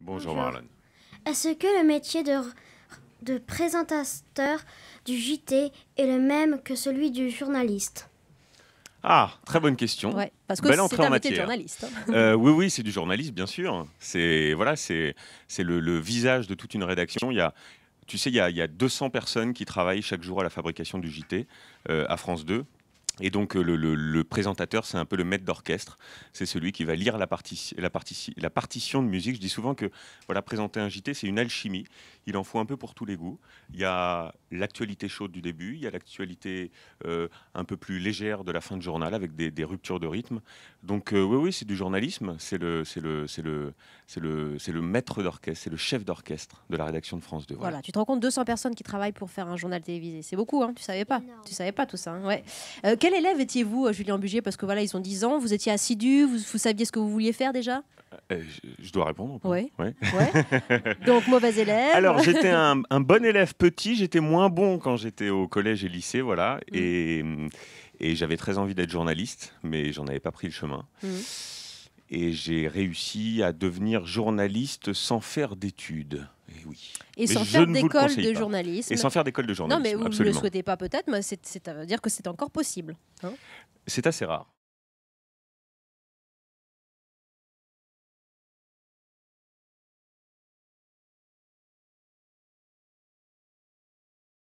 Bonjour, Marlon. Est-ce que le métier de, présentateur du JT est le même que celui du journaliste ah, très bonne question. parce que c'est un métier Journaliste, hein. euh, oui, oui, c'est du journaliste, bien sûr. C'est voilà, c'est c'est le, visage de toute une rédaction. Il y a, tu sais, il y, a, 200 personnes qui travaillent chaque jour à la fabrication du JT euh, à France 2 et donc euh, le, présentateur, c'est un peu le maître d'orchestre, c'est celui qui va lire la, la, la, partition de musique. Je dis souvent que voilà, présenter un JT, c'est une alchimie. Il en faut un peu pour tous les goûts. Il y a l'actualité chaude du début, il y a l'actualité euh, un peu plus légère de la fin de journal avec des, ruptures de rythme. Donc euh, oui, oui, c'est du journalisme, c'est le, le, le, le, le maître d'orchestre, c'est le chef d'orchestre de la rédaction de France 2. Voilà. tu te rends compte 200 personnes qui travaillent pour faire un journal télévisé. C'est beaucoup, hein, tu savais pas. Tu savais pas tout ça. Hein, ouais. Quel élève étiez-vous, euh, Julien Bugier Parce que voilà, ils ont 10 ans, vous étiez assidu, vous, saviez ce que vous vouliez faire déjà euh, euh, je, dois répondre. Oui. Donc, mauvais élève. Alors, j'étais un, bon élève petit, j'étais moins bon quand j'étais au collège et lycée, voilà. Mm. Et, j'avais très envie d'être journaliste, mais j'en avais pas pris le chemin. Mm et j'ai réussi à devenir journaliste sans faire d'études. Eh et, et sans faire d'école de journaliste. Et sans faire d'école de journalisme. Non, mais vous ne le souhaitez pas peut-être, mais c'est-à-dire que c'est encore possible. Hein. c'est assez rare.